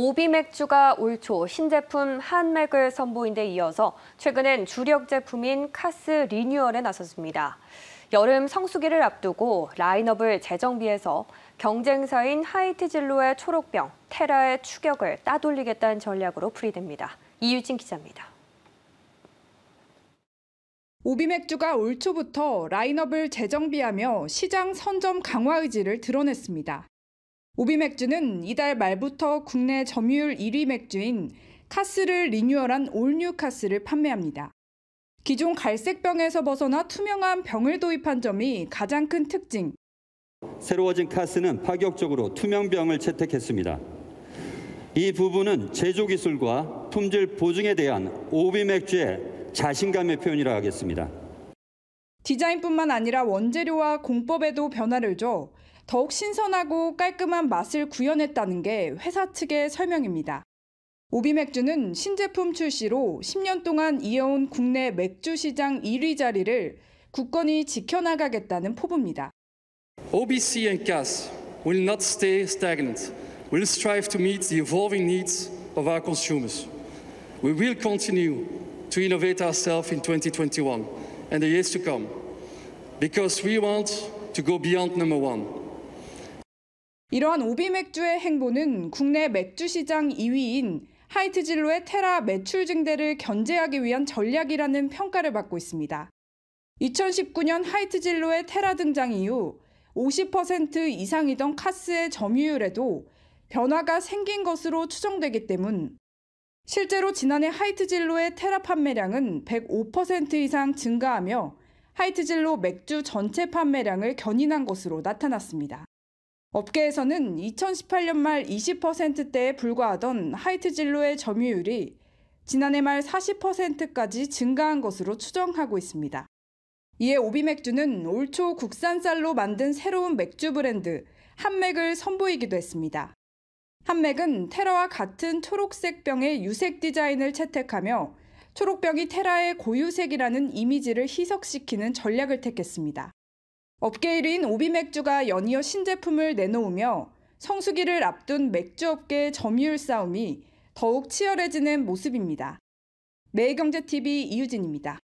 오비 맥주가 올 초 신제품 한맥을 선보인 데 이어서 최근엔 주력 제품인 카스 리뉴얼에 나섰습니다. 여름 성수기를 앞두고 라인업을 재정비해서 경쟁사인 하이트진로의 초록병, 테라의 추격을 따돌리겠다는 전략으로 풀이됩니다. 이유진 기자입니다. 오비맥주가 올 초부터 라인업을 재정비하며 시장 선점 강화 의지를 드러냈습니다. 오비 맥주는 이달 말부터 국내 점유율 1위 맥주인 카스를 리뉴얼한 올뉴 카스를 판매합니다. 기존 갈색병에서 벗어나 투명한 병을 도입한 점이 가장 큰 특징. 새로워진 카스는 파격적으로 투명병을 채택했습니다. 이 부분은 제조 기술과 품질 보증에 대한 오비 맥주의 자신감의 표현이라 하겠습니다. 디자인뿐만 아니라 원재료와 공법에도 변화를 줘 더욱 신선하고 깔끔한 맛을 구현했다는 게 회사 측의 설명입니다. 오비 맥주는 신제품 출시로 10년 동안 이어온 국내 맥주 시장 1위 자리를 굳건히 지켜나가겠다는 포부입니다. OBC and CAS will not stay stagnant. We'll strive to meet the evolving needs of our consumers. We will continue to innovate ourselves in 2021 and the years to come because we want to go beyond number one. 이러한 오비 맥주의 행보는 국내 맥주 시장 2위인 하이트 진로의 테라 매출 증대를 견제하기 위한 전략이라는 평가를 받고 있습니다. 2019년 하이트 진로의 테라 등장 이후 50% 이상이던 카스의 점유율에도 변화가 생긴 것으로 추정되기 때문 실제로 지난해 하이트 진로의 테라 판매량은 105% 이상 증가하며 하이트 진로 맥주 전체 판매량을 견인한 것으로 나타났습니다. 업계에서는 2018년 말 20%대에 불과하던 하이트 진로의 점유율이 지난해 말 40%까지 증가한 것으로 추정하고 있습니다. 이에 오비맥주는 올초 국산 쌀로 만든 새로운 맥주 브랜드 한맥을 선보이기도 했습니다. 한맥은 테라와 같은 초록색 병의 유색 디자인을 채택하며 초록병이 테라의 고유색이라는 이미지를 희석시키는 전략을 택했습니다. 업계 1인 오비맥주가 연이어 신제품을 내놓으며 성수기를 앞둔 맥주업계 의 점유율 싸움이 더욱 치열해지는 모습입니다. 매일경제TV 이유진입니다.